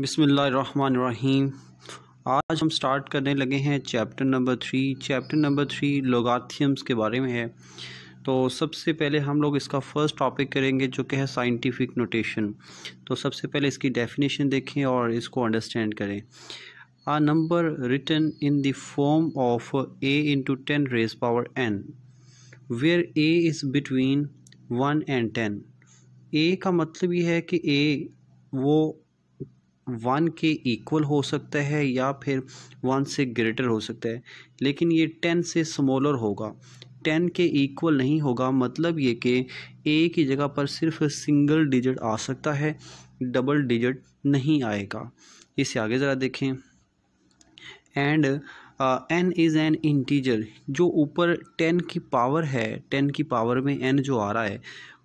बिसमीम आज हम स्टार्ट करने लगे हैं chapter number three chapter number three logarithms के बारे में है तो सबसे पहले हम लोग इसका फर्स्ट टॉपिक करेंगे जो कि है साइंटिफिक नोटेशन तो सबसे पहले इसकी डेफिनेशन देखें और इसको अंडरस्टैंड करें a number written in the form of a into ten raise power n where a is between one and ten a का मतलब ये है कि ए वो वन के इक्वल हो सकता है या फिर वन से ग्रेटर हो सकता है लेकिन ये टेन से स्मॉलर होगा टेन के इक्वल नहीं होगा मतलब ये कि ए की जगह पर सिर्फ सिंगल डिजिट आ सकता है डबल डिजिट नहीं आएगा इसे आगे ज़रा देखें and n is an integer जो ऊपर टेन की पावर है टेन की पावर में एन जो आ रहा है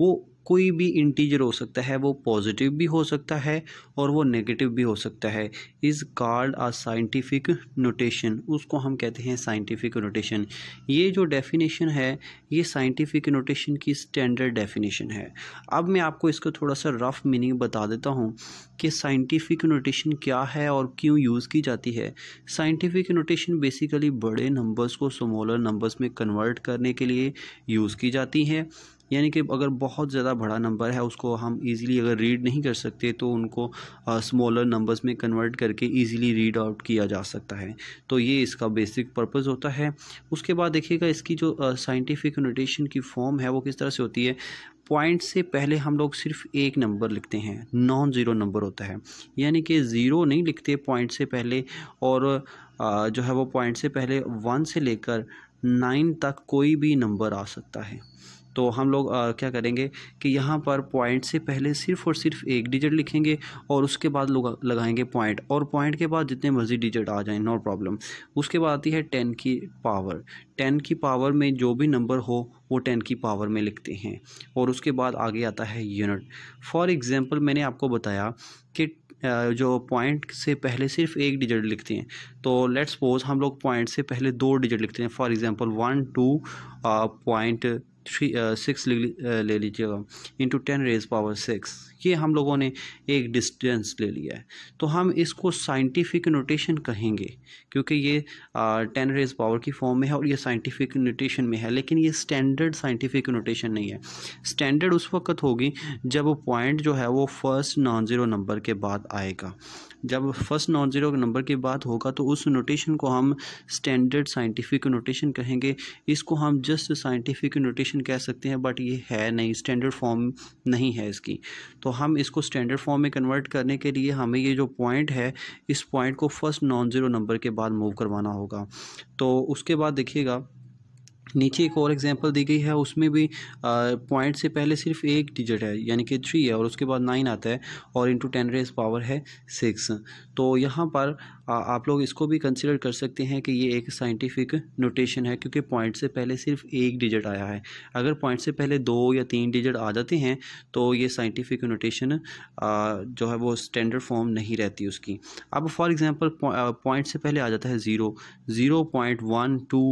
वो कोई भी इंटीजर हो सकता है वो पॉजिटिव भी हो सकता है और वो नेगेटिव भी हो सकता है is called a scientific notation उसको हम कहते हैं साइंटिफिक नोटेशन ये जो डेफिनेशन है ये साइंटिफिक नोटेशन की स्टैंडर्ड डेफिनेशन है अब मैं आपको इसको थोड़ा सा रफ मीनिंग बता देता हूँ कि साइंटिफिक नोटेशन क्या है और क्यों यूज़ की जाती है साइंटिफिक नोटेशन बेसिकली बड़े नंबर्स को स्मॉलर नंबर्स में कन्वर्ट करने के लिए यूज़ की जाती है यानी कि अगर बहुत ज़्यादा बड़ा नंबर है उसको हम इजीली अगर रीड नहीं कर सकते तो उनको स्मॉलर नंबर्स में कन्वर्ट करके इजीली रीड आउट किया जा सकता है तो ये इसका बेसिक पर्पज़ होता है उसके बाद देखिएगा इसकी जो साइंटिफिक नोटेशन की फॉर्म है वो किस तरह से होती है पॉइंट से पहले हम लोग सिर्फ एक नंबर लिखते हैं नॉन ज़ीरो नंबर होता है यानी कि ज़ीरो नहीं लिखते पॉइंट से पहले और जो है वो पॉइंट से पहले वन से लेकर नाइन तक कोई भी नंबर आ सकता है तो हम लोग आ, क्या करेंगे कि यहाँ पर पॉइंट से पहले सिर्फ और सिर्फ एक डिजिट लिखेंगे और उसके बाद लोग लगाएंगे पॉइंट और पॉइंट के बाद जितने मर्जी डिजिट आ जाए नो प्रॉब्लम उसके बाद आती है टेन की पावर टेन की पावर में जो भी नंबर हो वो टेन की पावर में लिखते हैं और उसके बाद आगे आता है यूनिट फॉर एग्ज़ाम्पल मैंने आपको बताया कि जो पॉइंट से पहले सिर्फ एक डिजिट लिखते हैं तो लेट्स सपोज हम लोग पॉइंट से पहले दो डिजिट लिखते हैं for example one two point three six ले लीजिएगा into ten raise power six ये हम लोगों ने एक डिस्टेंस ले लिया है तो हम इसको साइंटिफिक नोटेशन कहेंगे क्योंकि ये टेन रेज पावर की फॉर्म में है और ये साइंटिफिक नोटेशन में है लेकिन ये स्टैंडर्ड साइंटिफिक नोटेशन नहीं है स्टैंडर्ड उस वक्त होगी जब पॉइंट जो है वो फर्स्ट नॉन ज़ीरो नंबर के बाद आएगा जब फर्स्ट नॉन ज़ीरो नंबर की बात होगा तो उस नोटेशन को हम स्टैंडर्ड साइंटिफिक नोटेशन कहेंगे इसको हम जस्ट साइंटिफिक नोटेशन कह सकते हैं बट ये है नहीं स्टैंडर्ड फॉर्म नहीं है इसकी तो हम इसको स्टैंडर्ड फॉर्म में कन्वर्ट करने के लिए हमें ये जो पॉइंट है इस पॉइंट को फर्स्ट नॉन ज़ीरो नंबर के बाद मूव करवाना होगा तो उसके बाद देखिएगा नीचे एक और एग्जांपल दी गई है उसमें भी पॉइंट से पहले सिर्फ एक डिजिट है यानी कि थ्री है और उसके बाद नाइन आता है और इंटू टेन रेस पावर है सिक्स तो यहाँ पर आप लोग इसको भी कंसिडर कर सकते हैं कि ये एक साइंटिफिक नोटेशन है क्योंकि पॉइंट से पहले सिर्फ एक डिजिट आया है अगर पॉइंट से पहले दो या तीन डिजिट आ जाते हैं तो ये साइंटिफिक नोटेशन जो है वो स्टैंडर्ड फॉर्म नहीं रहती उसकी अब फॉर एग्ज़ाम्पल पॉइंट से पहले आ जाता है zero zero point one two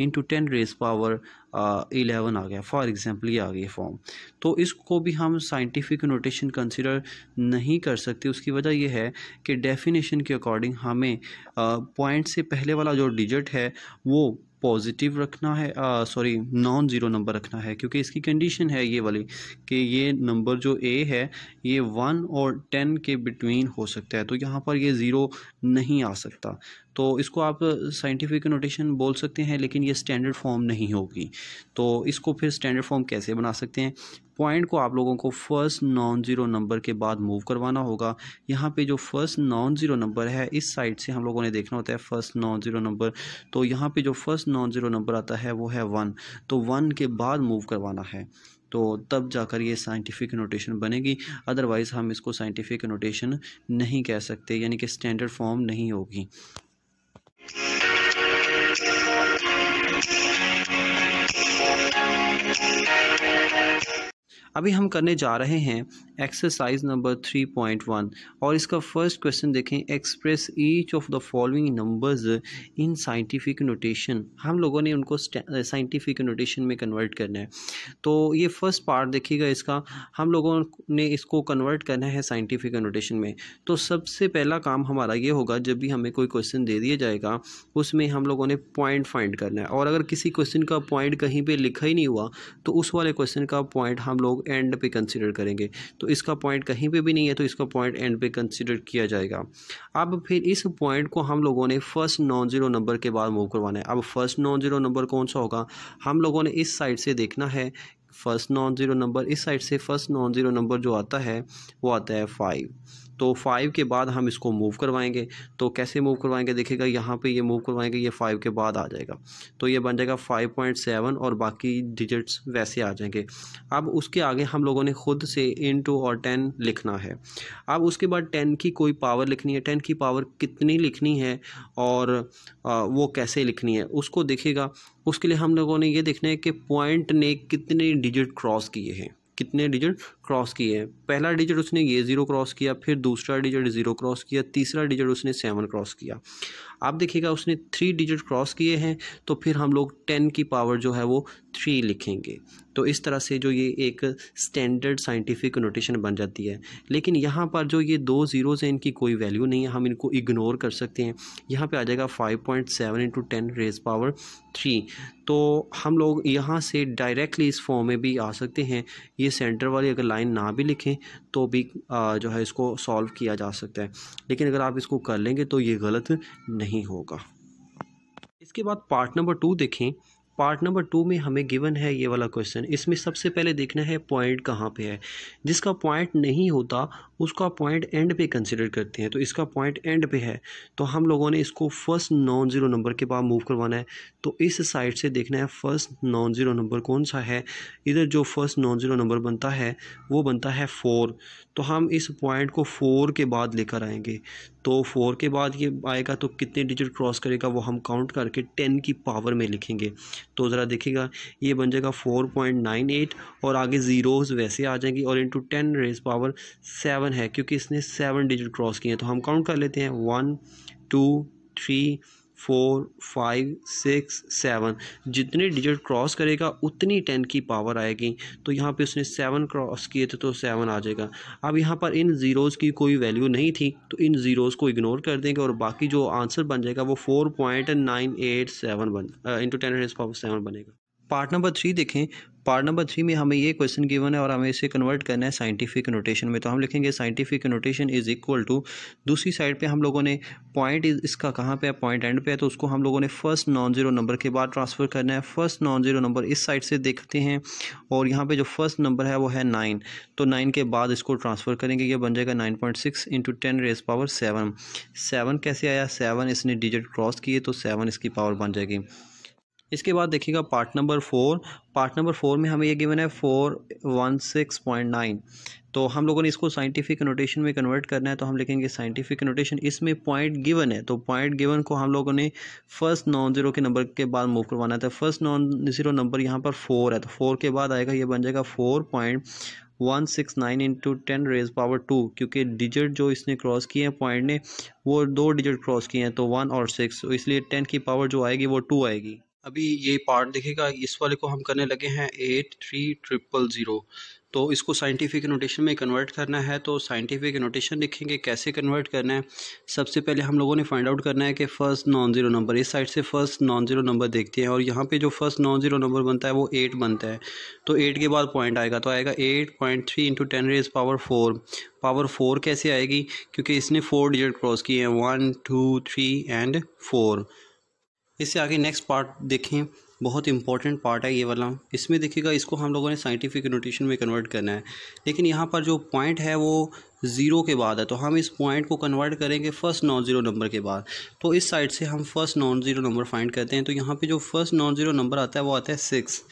into ten raise power eleven आ गया फॉर एग्जांपल ये आ गई फॉर्म तो इसको भी हम साइंटिफिक नोटेशन कंसिडर नहीं कर सकते उसकी वजह यह है कि डेफिनेशन के अकॉर्डिंग हमें पॉइंट से पहले वाला जो डिजिट है वो पॉजिटिव रखना है सॉरी नॉन ज़ीरो नंबर रखना है क्योंकि इसकी कंडीशन है ये वाली कि ये नंबर जो ए है ये वन और टेन के बिटवीन हो सकता है तो यहाँ पर ये ज़ीरो नहीं आ सकता तो इसको आप साइंटिफिक नोटेशन बोल सकते हैं लेकिन ये स्टैंडर्ड फॉर्म नहीं होगी तो इसको फिर स्टैंडर्ड फॉर्म कैसे बना सकते हैं पॉइंट को आप लोगों को फर्स्ट नॉन ज़ीरो नंबर के बाद मूव करवाना होगा यहाँ पे जो फर्स्ट नॉन ज़ीरो नंबर है इस साइड से हम लोगों ने देखना होता है फर्स्ट नॉन ज़ीरो नंबर तो यहाँ पे जो फर्स्ट नॉन ज़ीरो नंबर आता है वो है वन तो वन के बाद मूव करवाना है तो तब जाकर ये साइंटिफिक नोटेशन बनेगी अदरवाइज़ हम इसको साइंटिफिक नोटेशन नहीं कह सकते यानी कि स्टैंडर्ड फॉर्म नहीं होगी अभी हम करने जा रहे हैं exercise number three point one और इसका फर्स्ट क्वेश्चन देखें express each of the following numbers in scientific notation हम लोगों ने उनको साइंटिफिक नोटेशन में कन्वर्ट करना है तो ये फर्स्ट पार्ट देखिएगा इसका हम लोगों ने इसको कन्वर्ट करना है साइंटिफिक नोटेशन में तो सबसे पहला काम हमारा ये होगा जब भी हमें कोई क्वेश्चन दे दिया जाएगा उसमें हम लोगों ने पॉइंट फाइंड करना है और अगर किसी क्वेश्चन का पॉइंट कहीं पर लिखा ही नहीं हुआ तो उस वाले क्वेश्चन का पॉइंट हम लोग एंड पे कंसिडर करेंगे तो इसका पॉइंट कहीं पे भी नहीं है तो इसका पॉइंट एंड पे कंसिडर किया जाएगा अब फिर इस पॉइंट को हम लोगों ने फर्स्ट नॉन ज़ीरो नंबर के बाद मूव करवाना है अब फर्स्ट नॉन ज़ीरो नंबर कौन सा होगा हम लोगों ने इस साइड से देखना है फर्स्ट नॉन ज़ीरो नंबर इस साइड से फर्स्ट नॉन ज़ीरो नंबर जो आता है वो आता है फाइव तो फाइव के बाद हम इसको मूव करवाएंगे तो कैसे मूव करवाएंगे देखिएगा यहाँ पे ये मूव करवाएंगे ये फाइव के बाद आ जाएगा तो ये बन जाएगा फाइव पॉइंट सेवन और बाकी डिजिट्स वैसे आ जाएंगे अब उसके आगे हम लोगों ने खुद से इन टू और टेन लिखना है अब उसके बाद टेन की कोई पावर लिखनी है टेन की पावर कितनी लिखनी है और वो कैसे लिखनी है उसको देखेगा उसके लिए हम लोगों ने ये देखना है कि पॉइंट ने कितने डिजिट क्रॉस किए हैं कितने डिजिट क्रॉस किए हैं पहला डिजिट उसने ये ज़ीरो क्रॉस किया फिर दूसरा डिजिट ज़ीरो क्रॉस किया तीसरा डिजिट उसने सेवन क्रॉस किया आप देखिएगा उसने थ्री डिजिट क्रॉस किए हैं तो फिर हम लोग टेन की पावर जो है वो थ्री लिखेंगे तो इस तरह से जो ये एक स्टैंडर्ड साइंटिफिक नोटेशन बन जाती है लेकिन यहाँ पर जो ये दो ज़ीरोज़ हैं इनकी कोई वैल्यू नहीं है हम इनको इग्नोर कर सकते हैं यहाँ पे आ जाएगा five point seven into ten raise power three तो हम लोग यहाँ से डायरेक्टली इस फॉर्म में भी आ सकते हैं ये सेंटर वाली अगर लाइन ना भी लिखें तो भी जो है इसको सॉल्व किया जा सकता है लेकिन अगर आप इसको कर लेंगे तो ये गलत नहीं नहीं होगा इसके बाद पार्ट नंबर टू देखें पार्ट नंबर टू में हमें गिवन है ये वाला क्वेश्चन इसमें सबसे पहले देखना है पॉइंट कहाँ पे है जिसका पॉइंट नहीं होता उसका पॉइंट एंड पे कंसीडर करते हैं तो इसका पॉइंट एंड पे है तो हम लोगों ने इसको फर्स्ट नॉन ज़ीरो नंबर के बाद मूव करवाना है तो इस साइड से देखना है फर्स्ट नॉन ज़ीरो नंबर कौन सा है इधर जो फर्स्ट नॉन ज़ीरो नंबर बनता है वो बनता है फोर तो हम इस पॉइंट को फोर के बाद लेकर आएंगे तो फोर के बाद ये आएगा तो कितने डिजिट क्रॉस करेगा वो हम काउंट करके टेन की पावर में लिखेंगे तो ज़रा देखिएगा ये बन जाएगा फोर पॉइंट नाइन एट और आगे ज़ीरोज़ वैसे आ जाएंगी और into ten raise power seven है क्योंकि इसने सेवन डिजिट क्रॉस किए हैं तो हम काउंट कर लेते हैं one two three four five six seven जितने डिजिट क्रॉस करेगा उतनी टेन की पावर आएगी तो यहाँ पे उसने सेवन क्रॉस किए थे तो सेवन आ जाएगा अब यहाँ पर इन ज़ीरोज़ की कोई वैल्यू नहीं थी तो इन ज़ीरोज़ को इग्नोर कर देंगे और बाकी जो आंसर बन जाएगा वो four point nine eight seven बन into ten eight power seven बनेगा पार्ट नंबर थ्री देखें पार्ट नंबर थ्री में हमें ये क्वेश्चन गिवन है और हमें इसे कन्वर्ट करना है साइंटिफिक नोटेशन में तो हम लिखेंगे scientific notation is equal to दूसरी साइड पे हम लोगों ने पॉइंट इसका कहाँ पे है पॉइंट एंड पे है तो उसको हम लोगों ने फर्स्ट नॉन जीरो नंबर के बाद ट्रांसफ़र करना है फर्स्ट नॉन जीरो नंबर इस साइड से देखते हैं और यहाँ पर जो फर्स्ट नंबर है वो है नाइन तो नाइन के बाद इसको ट्रांसफ़र करेंगे ये बन जाएगा nine point six into ten raise power seven seven कैसे आया सेवन इसने डिजिट क्रॉस किए तो सेवन इसकी पावर बन जाएगी इसके बाद देखिएगा part number four part number four में हमें ये गिवन है four one six point nine तो हम लोगों ने इसको साइंटिफिक नोटेशन में कन्वर्ट करना है तो हम लिखेंगे साइंटिफिक नोटेशन इसमें पॉइंट गिवन है तो पॉइंट गिवन को हम लोगों ने फर्स्ट नॉन ज़ीरो के नंबर के बाद मूव करवाना था फर्स्ट नॉन ज़ीरो नंबर यहाँ पर फोर है तो फोर के बाद आएगा ये बन जाएगा four point one six nine into ten raise power two क्योंकि डिजिट जो इसने क्रॉस किए हैं पॉइंट ने वो दो डिजिट क्रॉस किए हैं तो वन और सिक्स तो इसलिए टेन की पावर जो आएगी वो टू आएगी अभी ये पार्ट देखेगा इस वाले को हम करने लगे हैं एट थ्री ट्रिपल ज़ीरो तो इसको साइंटिफिक नोटेशन में कन्वर्ट करना है तो साइंटिफिक नोटेशन लिखेंगे कैसे कन्वर्ट करना है सबसे पहले हम लोगों ने फाइंड आउट करना है कि फ़र्स्ट नॉन ज़ीरो नंबर इस साइड से फ़र्स्ट नॉन ज़ीरो नंबर देखते हैं और यहाँ पे जो फर्स्ट नॉन ज़ीरो नंबर बनता है वो एट बनता है तो एट के बाद पॉइंट आएगा तो आएगा eight point three into ten raise power four power four कैसे आएगी क्योंकि इसने फोर डिजिट क्रॉस किए हैं one two three and four इससे आगे नेक्स्ट पार्ट देखें बहुत इंपॉर्टेंट पार्ट है ये वाला इसमें देखिएगा इसको हम लोगों ने साइंटिफिक नोटेशन में कन्वर्ट करना है लेकिन यहाँ पर जो पॉइंट है वो ज़ीरो के बाद है तो हम इस पॉइंट को कन्वर्ट करेंगे फर्स्ट नॉन ज़ीरो नंबर के बाद तो इस साइड से हम first non zero number find करते हैं तो यहाँ पे जो फर्स्ट नॉन ज़ीरो नंबर आता है वो आता है सिक्स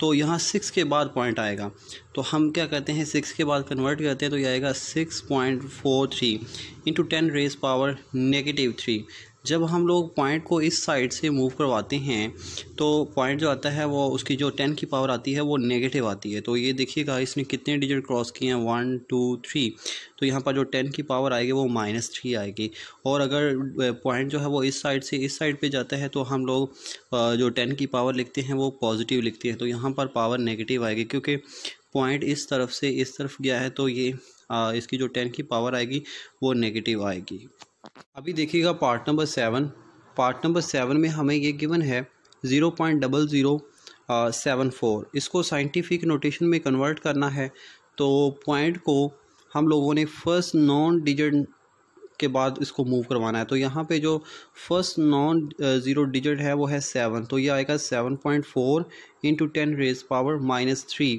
तो यहाँ सिक्स के बाद पॉइंट आएगा तो हम क्या करते हैं सिक्स के बाद कन्वर्ट करते हैं तो ये आएगा six point four three into ten raise power negative three जब हम लोग पॉइंट को इस साइड से मूव करवाते हैं तो पॉइंट जो आता है वो उसकी जो टेन की पावर आती है वो नेगेटिव आती है तो ये देखिएगा इसने कितने डिजिट क्रॉस किए हैं वन टू थ्री तो यहाँ पर जो टेन की पावर आएगी वो माइनस थ्री आएगी और अगर पॉइंट जो है वो इस साइड से इस साइड पे जाता है तो हम लोग जो टेन की पावर लिखते हैं वो पॉजिटिव लिखते हैं तो यहाँ पर पावर नेगेटिव आएगी क्योंकि पॉइंट इस तरफ से इस तरफ गया है तो ये इसकी जो टेन की पावर आएगी वो नेगेटिव आएगी अभी देखिएगा part number seven part number seven में हमें ये गिवन है zero point double zero seven four इसको साइंटिफिक नोटेशन में कन्वर्ट करना है तो पॉइंट को हम लोगों ने फर्स्ट नॉन डिजिट के बाद इसको मूव करवाना है तो यहाँ पे जो फर्स्ट नॉन ज़ीरो डिजिट है वो है सेवन तो ये आएगा seven point four into ten raise power minus three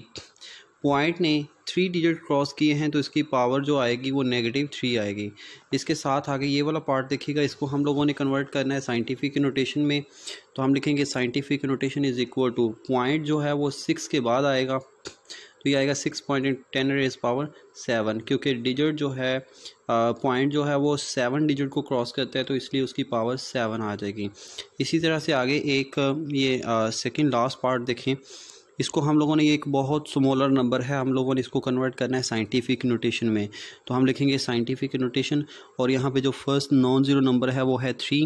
point ने थ्री डिजिट क्रॉस किए हैं तो इसकी पावर जो आएगी वो नेगेटिव थ्री आएगी इसके साथ आगे ये वाला पार्ट देखिएगा इसको हम लोगों ने कन्वर्ट करना है साइंटिफिक नोटेशन में तो हम लिखेंगे scientific notation is equal to point जो है वो सिक्स के बाद आएगा तो ये आएगा six point ten raise power seven क्योंकि डिजिट जो है पॉइंट जो है वो सेवन डिजिट को क्रॉस करता है तो इसलिए उसकी पावर सेवन आ जाएगी इसी तरह से आगे एक ये सेकेंड लास्ट पार्ट देखें इसको हम लोगों ने एक बहुत स्मॉलर नंबर है हम लोगों ने इसको कन्वर्ट करना है साइंटिफिक नोटेशन में तो हम लिखेंगे साइंटिफिक नोटेशन और यहाँ पे जो फर्स्ट नॉन ज़ीरो नंबर है वो है थ्री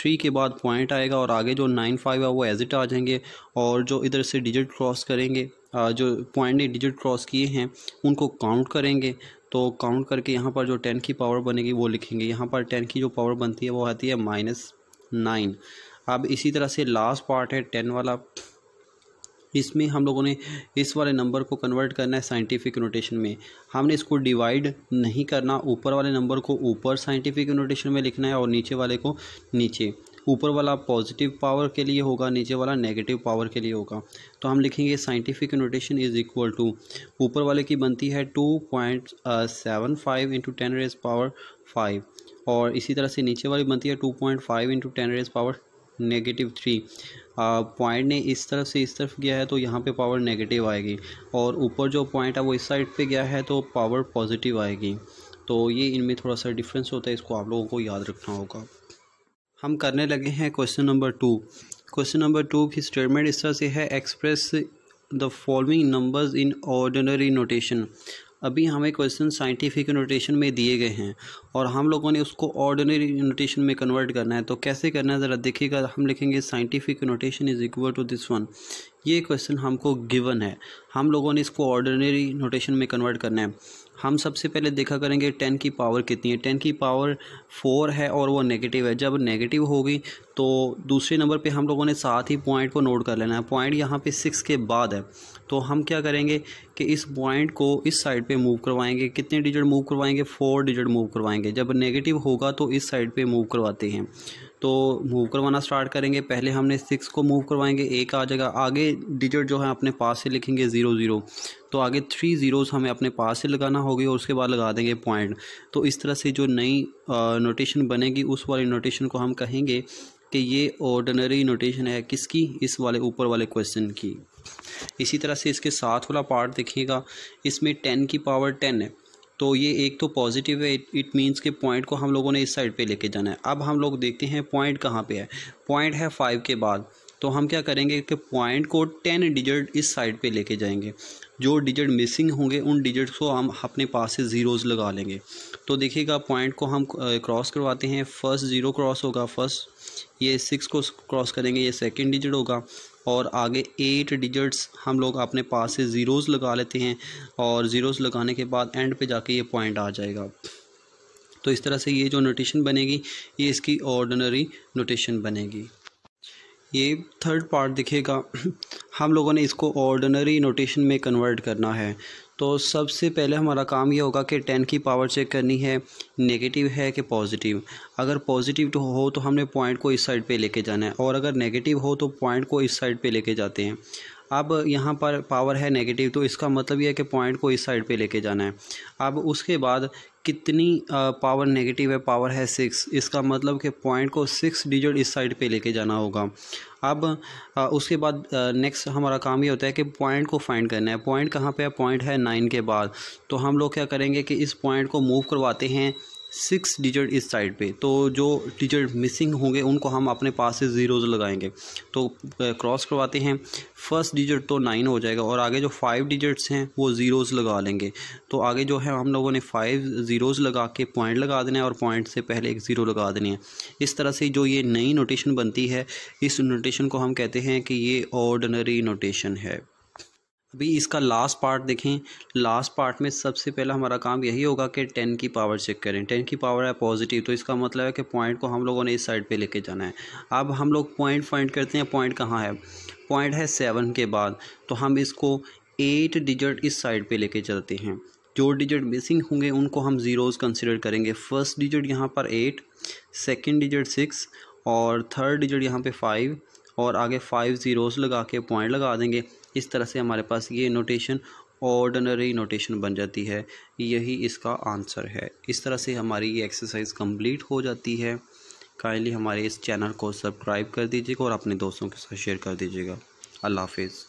थ्री के बाद पॉइंट आएगा और आगे जो नाइन फाइव है वो एजिट आ जाएंगे और जो इधर से डिजिट क्रॉस करेंगे जो पॉइंट ने डिजिट क्रॉस किए हैं उनको काउंट करेंगे तो काउंट करके यहाँ पर जो टेन की पावर बनेगी वो लिखेंगे यहाँ पर टेन की जो पावर बनती है वो आती है माइनस नाइन अब इसी तरह से लास्ट पार्ट है टेन वाला इसमें हम लोगों ने इस वाले नंबर को कन्वर्ट करना है साइंटिफिक नोटेशन में हमने इसको डिवाइड नहीं करना ऊपर वाले नंबर को ऊपर साइंटिफिक नोटेशन में लिखना है और नीचे वाले को नीचे ऊपर वाला पॉजिटिव पावर के लिए होगा नीचे वाला नेगेटिव पावर के लिए होगा तो हम लिखेंगे scientific notation is equal to ऊपर वाले की बनती है two point seven five into ten raise power five और इसी तरह से नीचे वाली बनती है two point five into ten raise power negative three point ने इस तरफ से इस तरफ गया है तो यहाँ पे पावर नेगेटिव आएगी और ऊपर जो पॉइंट है वो इस साइड पे गया है तो पावर पॉजिटिव आएगी तो ये इनमें थोड़ा सा डिफरेंस होता है इसको आप लोगों को याद रखना होगा हम करने लगे हैं question number two question number two की स्टेटमेंट इस तरह से है express the following numbers in ordinary notation अभी हमें क्वेश्चन साइंटिफिक नोटेशन में दिए गए हैं और हम लोगों ने उसको ऑर्डिनरी नोटेशन में कन्वर्ट करना है तो कैसे करना है ज़रा देखिएगा हम लिखेंगे scientific notation is equal to this one ये क्वेश्चन हमको गिवन है हम लोगों ने इसको ऑर्डिनरी नोटेशन में कन्वर्ट करना है हम सबसे पहले देखा करेंगे टेन की पावर कितनी है टेन की पावर फोर है और वो नेगेटिव है जब नेगेटिव होगी तो दूसरे नंबर पे हम लोगों ने साथ ही पॉइंट को नोट कर लेना है पॉइंट यहाँ पे सिक्स के बाद है तो हम क्या करेंगे कि इस पॉइंट को इस साइड पे मूव करवाएंगे कितने डिजिट मूव करवाएंगे फोर डिजिट मूव करवाएंगे जब नेगेटिव होगा तो इस साइड पर मूव करवाते हैं तो मूव करवाना स्टार्ट करेंगे पहले हमने सिक्स को मूव करवाएंगे एक आ जाएगा आगे डिजिट जो है अपने पास से लिखेंगे ज़ीरो ज़ीरो तो आगे थ्री ज़ीरोज़ हमें अपने पास से लगाना होगी और उसके बाद लगा देंगे पॉइंट तो इस तरह से जो नई नोटेशन बनेगी उस वाली नोटेशन को हम कहेंगे कि ये ऑर्डनरी नोटेशन है किसकी इस वाले ऊपर वाले क्वेश्चन की इसी तरह से इसके साथ वाला पार्ट देखिएगा इसमें टेन की पावर टेन है तो ये एक तो पॉजिटिव है इट मीन्स के पॉइंट को हम लोगों ने इस साइड पे लेके जाना है अब हम लोग देखते हैं पॉइंट कहाँ पे है पॉइंट है फाइव के बाद तो हम क्या करेंगे कि पॉइंट को टेन डिजिट इस साइड पे लेके जाएंगे जो डिजिट मिसिंग होंगे उन डिजिट को हम अपने पास से ज़ीरोज़ लगा लेंगे तो देखिएगा पॉइंट को हम क्रॉस करवाते हैं फर्स्ट ज़ीरो क्रॉस होगा फर्स्ट ये सिक्स को क्रॉस करेंगे ये सेकेंड डिजिट होगा और आगे एट डिजिट्स हम लोग अपने पास से ज़ीरोज़ लगा लेते हैं और ज़ीरोज़ लगाने के बाद एंड पे जाके ये पॉइंट आ जाएगा तो इस तरह से ये जो नोटेशन बनेगी ये इसकी ऑर्डनरी नोटेशन बनेगी ये थर्ड पार्ट दिखेगा हम लोगों ने इसको ऑर्डनरी नोटेशन में कन्वर्ट करना है तो सबसे पहले हमारा काम ये होगा कि टेन की पावर चेक करनी है नेगेटिव है कि पॉजिटिव अगर पॉजिटिव तो हो तो हमने पॉइंट को इस साइड पे लेके जाना है और अगर नेगेटिव हो तो पॉइंट को इस साइड पे लेके जाते हैं अब यहाँ पर पावर है नेगेटिव तो इसका मतलब यह है कि पॉइंट को इस साइड पे लेके जाना है अब उसके बाद कितनी पावर नेगेटिव है पावर है सिक्स इसका मतलब कि पॉइंट को सिक्स डिजिट इस साइड पे लेके जाना होगा अब आ, उसके बाद नेक्स्ट हमारा काम ये होता है कि पॉइंट को फाइंड करना है पॉइंट कहाँ पे है पॉइंट है नाइन के बाद तो हम लोग क्या करेंगे कि इस पॉइंट को मूव करवाते हैं सिक्स डिजिट इस साइड पे तो जो डिजिट मिसिंग होंगे उनको हम अपने पास से ज़ीरोज़ लगाएंगे तो क्रॉस करवाते हैं फर्स्ट डिजिट तो नाइन हो जाएगा और आगे जो फाइव डिजिट्स हैं वो ज़ीरोज़ लगा लेंगे तो आगे जो है हम लोगों ने फाइव ज़ीरोज़ लगा के पॉइंट लगा देना है और पॉइंट से पहले एक ज़ीरो लगा देनी है इस तरह से जो ये नई नोटेशन बनती है इस नोटेशन को हम कहते हैं कि ये ऑर्डनरी नोटेशन है अभी इसका लास्ट पार्ट देखें लास्ट पार्ट में सबसे पहला हमारा काम यही होगा कि टेन की पावर चेक करें टेन की पावर है पॉजिटिव तो इसका मतलब है कि पॉइंट को हम लोगों ने इस साइड पे लेके जाना है अब हम लोग पॉइंट फाइंड करते हैं पॉइंट कहाँ है पॉइंट है सेवन के बाद तो हम इसको एट डिजिट इस साइड पे लेके चलते हैं जो डिजिट मिसिंग होंगे उनको हम ज़ीरोज़ कंसिडर करेंगे फर्स्ट डिजिट यहाँ पर एट सेकेंड डिजिट सिक्स और थर्ड डिजिट यहाँ पर फाइव और आगे फाइव ज़ीरोज़ लगा के पॉइंट लगा देंगे इस तरह से हमारे पास ये नोटेशन ऑर्डनरी नोटेशन बन जाती है यही इसका आंसर है इस तरह से हमारी ये एक्सरसाइज कंप्लीट हो जाती है काइंडली हमारे इस चैनल को सब्सक्राइब कर दीजिएगा और अपने दोस्तों के साथ शेयर कर दीजिएगा अल्लाह हाफिज़